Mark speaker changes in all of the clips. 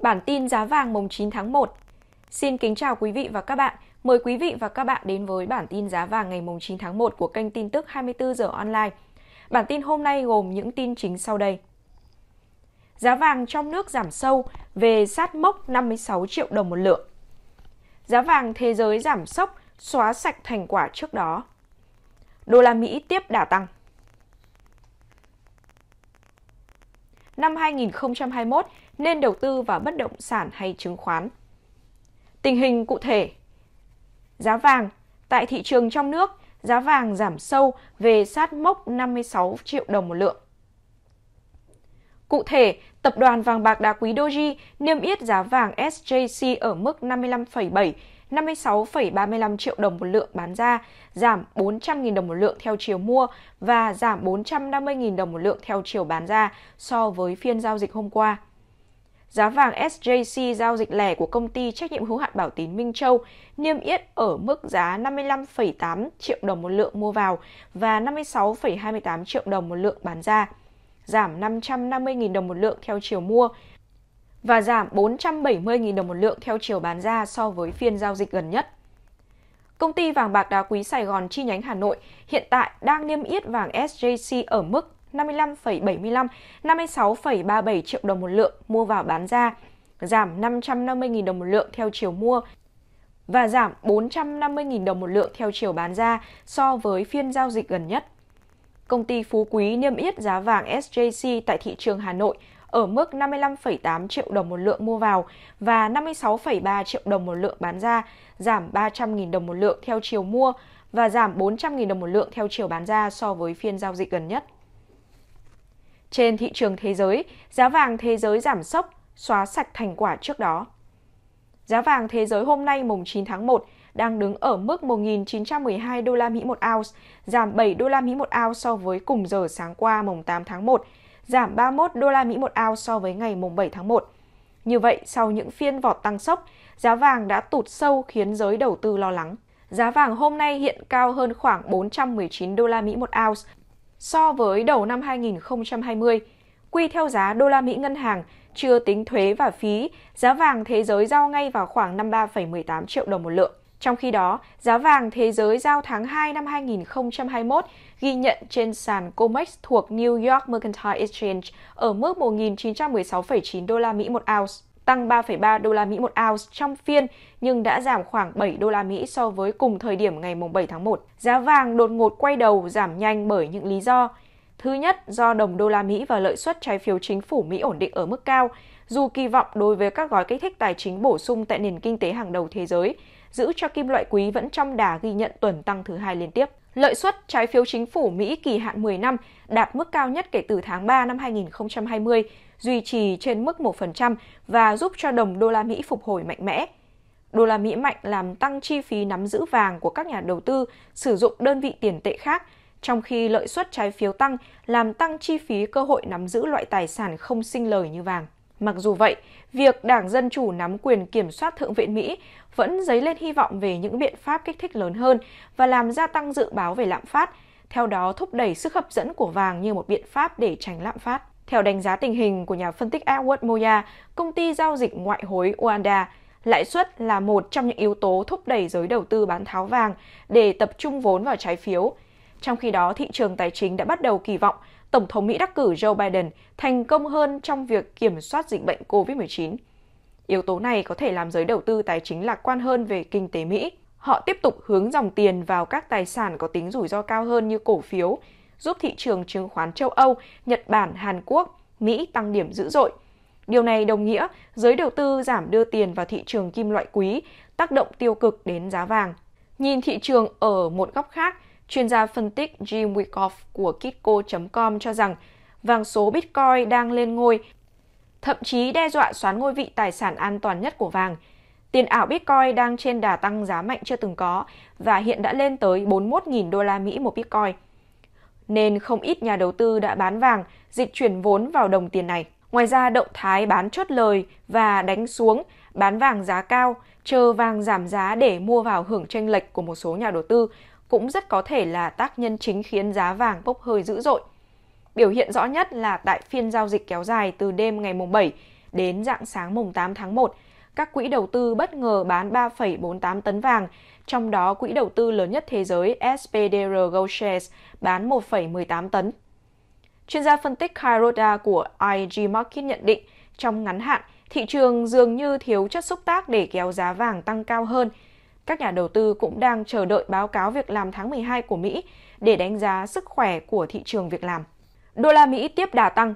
Speaker 1: Bản tin giá vàng mùng 9 tháng 1. Xin kính chào quý vị và các bạn. Mời quý vị và các bạn đến với bản tin giá vàng ngày mùng 9 tháng 1 của kênh tin tức 24 giờ online. Bản tin hôm nay gồm những tin chính sau đây. Giá vàng trong nước giảm sâu về sát mốc 56 triệu đồng một lượng. Giá vàng thế giới giảm sốc, xóa sạch thành quả trước đó. Đô la Mỹ tiếp đà tăng. Năm 2021, nên đầu tư vào bất động sản hay chứng khoán. Tình hình cụ thể Giá vàng Tại thị trường trong nước, giá vàng giảm sâu về sát mốc 56 triệu đồng một lượng. Cụ thể, Tập đoàn Vàng bạc Đá quý Doji niêm yết giá vàng SJC ở mức 55,7 56,35 triệu đồng một lượng bán ra, giảm 400.000 đồng một lượng theo chiều mua và giảm 450.000 đồng một lượng theo chiều bán ra so với phiên giao dịch hôm qua giá vàng SJC giao dịch lẻ của công ty trách nhiệm hữu hạn Bảo Tín Minh Châu niêm yết ở mức giá 55,8 triệu đồng một lượng mua vào và 56,28 triệu đồng một lượng bán ra, giảm 550.000 đồng một lượng theo chiều mua và giảm 470.000 đồng một lượng theo chiều bán ra so với phiên giao dịch gần nhất. Công ty vàng bạc đá quý Sài Gòn chi nhánh Hà Nội hiện tại đang niêm yết vàng SJC ở mức 55,75, 56,37 triệu đồng một lượng mua vào bán ra, giảm 550.000 đồng một lượng theo chiều mua và giảm 450.000 đồng một lượng theo chiều bán ra so với phiên giao dịch gần nhất. Công ty Phú Quý niêm yết giá vàng SJC tại thị trường Hà Nội ở mức 55,8 triệu đồng một lượng mua vào và 56,3 triệu đồng một lượng bán ra, giảm 300.000 đồng một lượng theo chiều mua và giảm 400.000 đồng một lượng theo chiều bán ra so với phiên giao dịch gần nhất. Trên thị trường thế giới, giá vàng thế giới giảm sốc, xóa sạch thành quả trước đó. Giá vàng thế giới hôm nay mùng 9 tháng 1 đang đứng ở mức 1.912 đô la Mỹ một ounce, giảm 7 đô la Mỹ một ounce so với cùng giờ sáng qua mùng 8 tháng 1, giảm 31 đô la Mỹ một ounce so với ngày mùng 7 tháng 1. Như vậy, sau những phiên vọt tăng sốc, giá vàng đã tụt sâu khiến giới đầu tư lo lắng. Giá vàng hôm nay hiện cao hơn khoảng 419 đô la Mỹ một ounce so với đầu năm 2020. Quy theo giá đô la Mỹ ngân hàng, chưa tính thuế và phí, giá vàng thế giới giao ngay vào khoảng 53,18 triệu đồng một lượng. Trong khi đó, giá vàng thế giới giao tháng 2 năm 2021 ghi nhận trên sàn COMEX thuộc New York Mercantile Exchange ở mức 1.916,9 đô la Mỹ một ounce tăng 3,3 đô la Mỹ một ounce trong phiên nhưng đã giảm khoảng 7 đô la Mỹ so với cùng thời điểm ngày 7 tháng 1. Giá vàng đột ngột quay đầu giảm nhanh bởi những lý do. Thứ nhất, do đồng đô la Mỹ và lợi suất trái phiếu chính phủ Mỹ ổn định ở mức cao, dù kỳ vọng đối với các gói kích thích tài chính bổ sung tại nền kinh tế hàng đầu thế giới, giữ cho kim loại quý vẫn trong đà ghi nhận tuần tăng thứ hai liên tiếp. Lợi suất trái phiếu chính phủ Mỹ kỳ hạn 10 năm đạt mức cao nhất kể từ tháng 3 năm 2020, duy trì trên mức 1% và giúp cho đồng đô la Mỹ phục hồi mạnh mẽ. Đô la Mỹ mạnh làm tăng chi phí nắm giữ vàng của các nhà đầu tư sử dụng đơn vị tiền tệ khác, trong khi lợi suất trái phiếu tăng làm tăng chi phí cơ hội nắm giữ loại tài sản không sinh lời như vàng. Mặc dù vậy, việc Đảng Dân Chủ nắm quyền kiểm soát Thượng viện Mỹ vẫn dấy lên hy vọng về những biện pháp kích thích lớn hơn và làm gia tăng dự báo về lạm phát, theo đó thúc đẩy sức hấp dẫn của vàng như một biện pháp để tránh lạm phát. Theo đánh giá tình hình của nhà phân tích Edward Moya, công ty giao dịch ngoại hối Oanda, lãi suất là một trong những yếu tố thúc đẩy giới đầu tư bán tháo vàng để tập trung vốn vào trái phiếu. Trong khi đó, thị trường tài chính đã bắt đầu kỳ vọng Tổng thống Mỹ đắc cử Joe Biden thành công hơn trong việc kiểm soát dịch bệnh COVID-19. Yếu tố này có thể làm giới đầu tư tài chính lạc quan hơn về kinh tế Mỹ. Họ tiếp tục hướng dòng tiền vào các tài sản có tính rủi ro cao hơn như cổ phiếu, giúp thị trường chứng khoán châu Âu, Nhật Bản, Hàn Quốc, Mỹ tăng điểm dữ dội. Điều này đồng nghĩa giới đầu tư giảm đưa tiền vào thị trường kim loại quý, tác động tiêu cực đến giá vàng. Nhìn thị trường ở một góc khác, Chuyên gia phân tích Jim Wyckoff của Kitco.com cho rằng vàng số Bitcoin đang lên ngôi, thậm chí đe dọa xoán ngôi vị tài sản an toàn nhất của vàng. Tiền ảo Bitcoin đang trên đà tăng giá mạnh chưa từng có và hiện đã lên tới 41.000 đô la Mỹ một Bitcoin. Nên không ít nhà đầu tư đã bán vàng, dịch chuyển vốn vào đồng tiền này. Ngoài ra, động thái bán chốt lời và đánh xuống, bán vàng giá cao, chờ vàng giảm giá để mua vào hưởng tranh lệch của một số nhà đầu tư cũng rất có thể là tác nhân chính khiến giá vàng bốc hơi dữ dội. Biểu hiện rõ nhất là tại phiên giao dịch kéo dài từ đêm ngày mùng 7 đến dạng sáng mùng 8 tháng 1, các quỹ đầu tư bất ngờ bán 3,48 tấn vàng, trong đó quỹ đầu tư lớn nhất thế giới SPDR Gold Shares bán 1,18 tấn. Chuyên gia phân tích Kai của IG Market nhận định, trong ngắn hạn, thị trường dường như thiếu chất xúc tác để kéo giá vàng tăng cao hơn – các nhà đầu tư cũng đang chờ đợi báo cáo việc làm tháng 12 của Mỹ để đánh giá sức khỏe của thị trường việc làm. Đô la Mỹ tiếp đà tăng.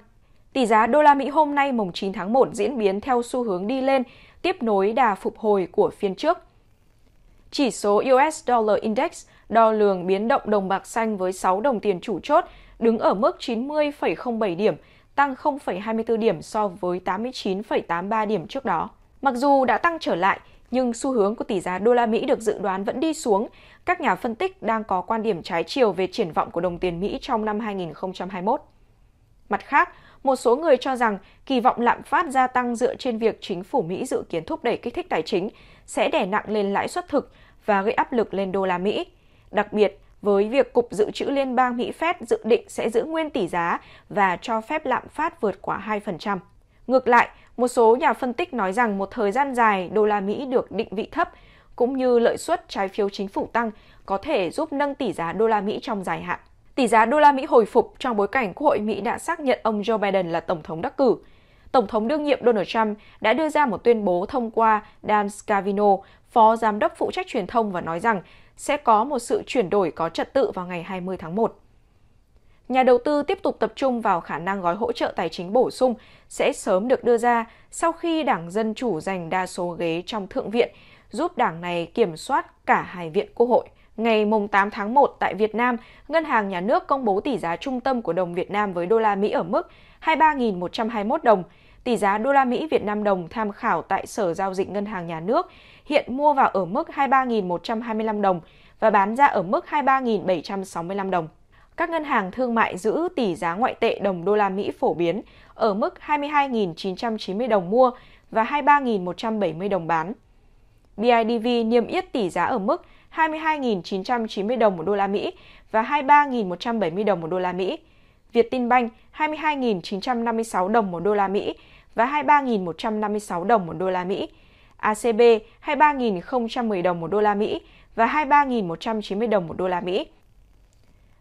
Speaker 1: Tỷ giá đô la Mỹ hôm nay mùng 9 tháng 1 diễn biến theo xu hướng đi lên, tiếp nối đà phục hồi của phiên trước. Chỉ số US Dollar Index đo lường biến động đồng bạc xanh với 6 đồng tiền chủ chốt đứng ở mức 90,07 điểm, tăng 0,24 điểm so với 89,83 điểm trước đó. Mặc dù đã tăng trở lại, nhưng xu hướng của tỷ giá đô la Mỹ được dự đoán vẫn đi xuống. Các nhà phân tích đang có quan điểm trái chiều về triển vọng của đồng tiền Mỹ trong năm 2021. Mặt khác, một số người cho rằng kỳ vọng lạm phát gia tăng dựa trên việc chính phủ Mỹ dự kiến thúc đẩy kích thích tài chính sẽ đè nặng lên lãi suất thực và gây áp lực lên đô la Mỹ. Đặc biệt, với việc Cục Dự trữ Liên bang Mỹ Fed dự định sẽ giữ nguyên tỷ giá và cho phép lạm phát vượt quá 2%. Ngược lại, một số nhà phân tích nói rằng một thời gian dài đô la Mỹ được định vị thấp cũng như lợi suất trái phiếu chính phủ tăng có thể giúp nâng tỷ giá đô la Mỹ trong dài hạn. Tỷ giá đô la Mỹ hồi phục trong bối cảnh Quốc hội Mỹ đã xác nhận ông Joe Biden là tổng thống đắc cử. Tổng thống đương nhiệm Donald Trump đã đưa ra một tuyên bố thông qua Dan Scavino, phó giám đốc phụ trách truyền thông và nói rằng sẽ có một sự chuyển đổi có trật tự vào ngày 20 tháng 1 nhà đầu tư tiếp tục tập trung vào khả năng gói hỗ trợ tài chính bổ sung sẽ sớm được đưa ra sau khi Đảng Dân Chủ giành đa số ghế trong Thượng viện, giúp đảng này kiểm soát cả hai viện Quốc hội. Ngày 8 tháng 1 tại Việt Nam, Ngân hàng Nhà nước công bố tỷ giá trung tâm của đồng Việt Nam với đô la Mỹ ở mức 23.121 đồng. Tỷ giá đô la Mỹ Việt Nam đồng tham khảo tại Sở Giao dịch Ngân hàng Nhà nước hiện mua vào ở mức 23.125 đồng và bán ra ở mức 23.765 đồng các ngân hàng thương mại giữ tỷ giá ngoại tệ đồng đô la Mỹ phổ biến ở mức 22.990 đồng mua và 23.170 đồng bán. BIDV niêm yết tỷ giá ở mức 22.990 đồng một đô la Mỹ và 23.170 đồng một đô la Mỹ. Vietinbank 22.956 đồng một đô la Mỹ và 23.156 đồng một đô la Mỹ. ACB 23.010 đồng một đô la Mỹ và 23.190 đồng một đô la Mỹ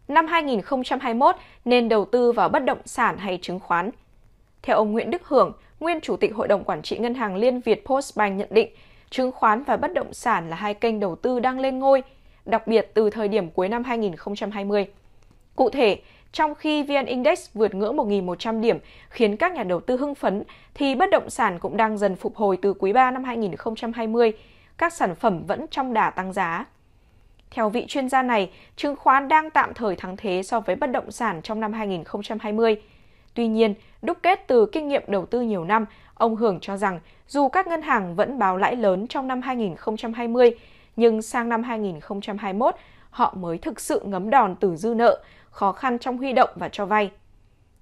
Speaker 1: năm 2021 nên đầu tư vào bất động sản hay chứng khoán. Theo ông Nguyễn Đức Hưởng, nguyên chủ tịch Hội đồng quản trị Ngân hàng Liên Việt Postbank nhận định, chứng khoán và bất động sản là hai kênh đầu tư đang lên ngôi, đặc biệt từ thời điểm cuối năm 2020. Cụ thể, trong khi VN Index vượt ngưỡng 1.100 điểm khiến các nhà đầu tư hưng phấn, thì bất động sản cũng đang dần phục hồi từ quý 3 năm 2020. Các sản phẩm vẫn trong đà tăng giá. Theo vị chuyên gia này, chứng khoán đang tạm thời thắng thế so với bất động sản trong năm 2020. Tuy nhiên, đúc kết từ kinh nghiệm đầu tư nhiều năm, ông Hưởng cho rằng dù các ngân hàng vẫn báo lãi lớn trong năm 2020, nhưng sang năm 2021, họ mới thực sự ngấm đòn từ dư nợ, khó khăn trong huy động và cho vay.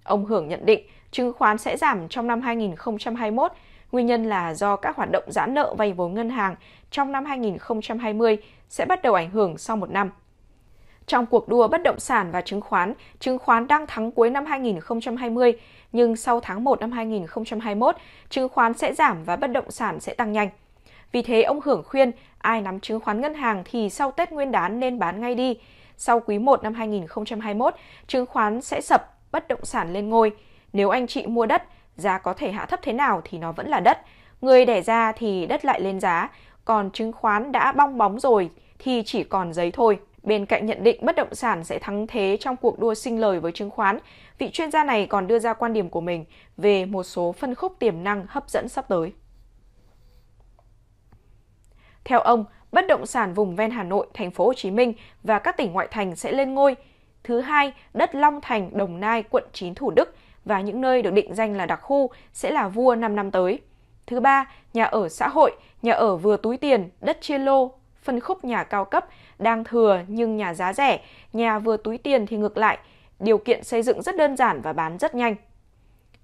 Speaker 1: Ông Hưởng nhận định chứng khoán sẽ giảm trong năm 2021 Nguyên nhân là do các hoạt động giãn nợ vay vốn ngân hàng trong năm 2020 sẽ bắt đầu ảnh hưởng sau một năm. Trong cuộc đua bất động sản và chứng khoán, chứng khoán đang thắng cuối năm 2020, nhưng sau tháng 1 năm 2021, chứng khoán sẽ giảm và bất động sản sẽ tăng nhanh. Vì thế, ông Hưởng khuyên ai nắm chứng khoán ngân hàng thì sau Tết Nguyên đán nên bán ngay đi. Sau quý 1 năm 2021, chứng khoán sẽ sập, bất động sản lên ngôi. Nếu anh chị mua đất, giá có thể hạ thấp thế nào thì nó vẫn là đất. Người đẻ ra thì đất lại lên giá, còn chứng khoán đã bong bóng rồi thì chỉ còn giấy thôi. Bên cạnh nhận định bất động sản sẽ thắng thế trong cuộc đua sinh lời với chứng khoán, vị chuyên gia này còn đưa ra quan điểm của mình về một số phân khúc tiềm năng hấp dẫn sắp tới. Theo ông, bất động sản vùng ven Hà Nội, thành phố Hồ Chí Minh và các tỉnh ngoại thành sẽ lên ngôi. Thứ hai, đất Long Thành, Đồng Nai, quận 9 Thủ Đức và những nơi được định danh là đặc khu sẽ là vua 5 năm tới. Thứ ba, nhà ở xã hội, nhà ở vừa túi tiền, đất chia lô, phân khúc nhà cao cấp đang thừa nhưng nhà giá rẻ, nhà vừa túi tiền thì ngược lại, điều kiện xây dựng rất đơn giản và bán rất nhanh.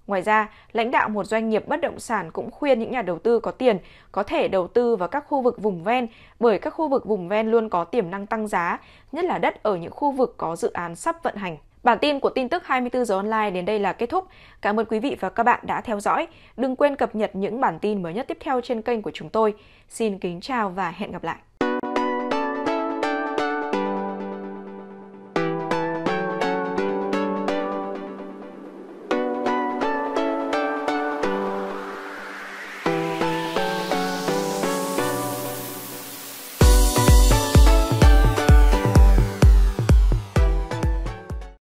Speaker 1: Ngoài ra, lãnh đạo một doanh nghiệp bất động sản cũng khuyên những nhà đầu tư có tiền có thể đầu tư vào các khu vực vùng ven bởi các khu vực vùng ven luôn có tiềm năng tăng giá, nhất là đất ở những khu vực có dự án sắp vận hành. Bản tin của tin tức 24 giờ online đến đây là kết thúc. Cảm ơn quý vị và các bạn đã theo dõi. Đừng quên cập nhật những bản tin mới nhất tiếp theo trên kênh của chúng tôi. Xin kính chào và hẹn gặp lại.